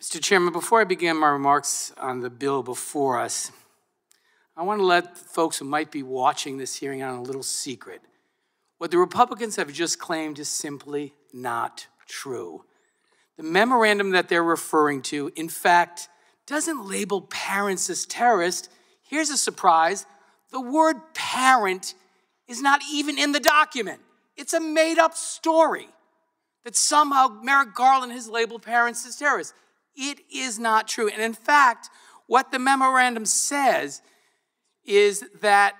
Mr. Chairman, before I begin my remarks on the bill before us, I want to let folks who might be watching this hearing on a little secret. What the Republicans have just claimed is simply not true. The memorandum that they're referring to, in fact, doesn't label parents as terrorists. Here's a surprise the word parent is not even in the document, it's a made up story that somehow Merrick Garland has labeled parents as terrorists. It is not true. And in fact, what the memorandum says is that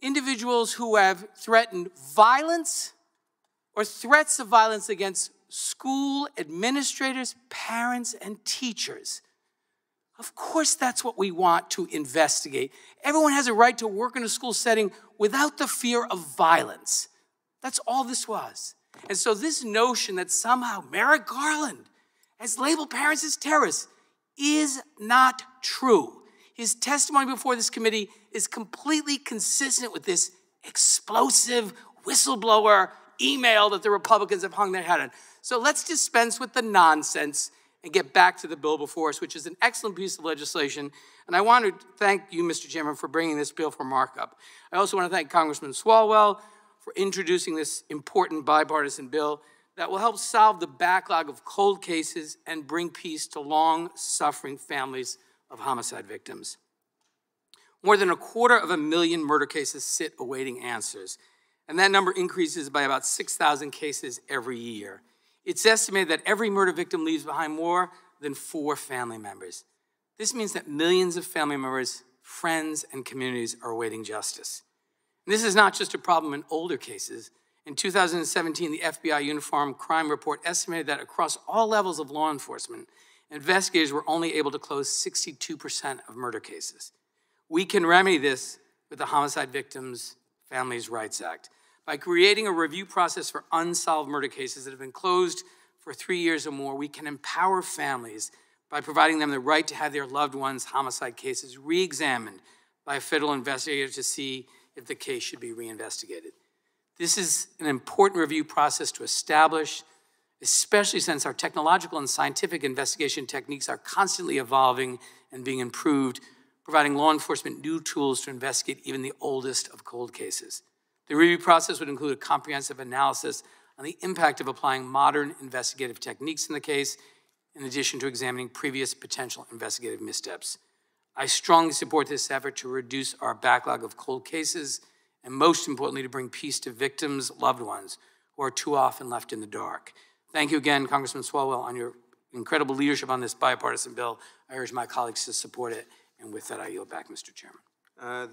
individuals who have threatened violence or threats of violence against school administrators, parents, and teachers. Of course, that's what we want to investigate. Everyone has a right to work in a school setting without the fear of violence. That's all this was. And so, this notion that somehow Merrick Garland has labeled parents as terrorists is not true. His testimony before this committee is completely consistent with this explosive whistleblower email that the Republicans have hung their head on. So let's dispense with the nonsense and get back to the bill before us, which is an excellent piece of legislation. And I want to thank you, Mr. Chairman, for bringing this bill for markup. I also want to thank Congressman Swalwell for introducing this important bipartisan bill that will help solve the backlog of cold cases and bring peace to long suffering families of homicide victims. More than a quarter of a million murder cases sit awaiting answers, and that number increases by about 6,000 cases every year. It's estimated that every murder victim leaves behind more than four family members. This means that millions of family members, friends, and communities are awaiting justice. And this is not just a problem in older cases, in 2017, the FBI Uniform Crime Report estimated that across all levels of law enforcement, investigators were only able to close 62% of murder cases. We can remedy this with the Homicide Victims Families Rights Act by creating a review process for unsolved murder cases that have been closed for three years or more. We can empower families by providing them the right to have their loved ones' homicide cases re examined by a federal investigator to see if the case should be reinvestigated. This is an important review process to establish, especially since our technological and scientific investigation techniques are constantly evolving and being improved, providing law enforcement new tools to investigate even the oldest of cold cases. The review process would include a comprehensive analysis on the impact of applying modern investigative techniques in the case, in addition to examining previous potential investigative missteps. I strongly support this effort to reduce our backlog of cold cases and most importantly, to bring peace to victims' loved ones who are too often left in the dark. Thank you again, Congressman Swalwell, on your incredible leadership on this bipartisan bill. I urge my colleagues to support it. And with that, I yield back, Mr. Chairman. Uh,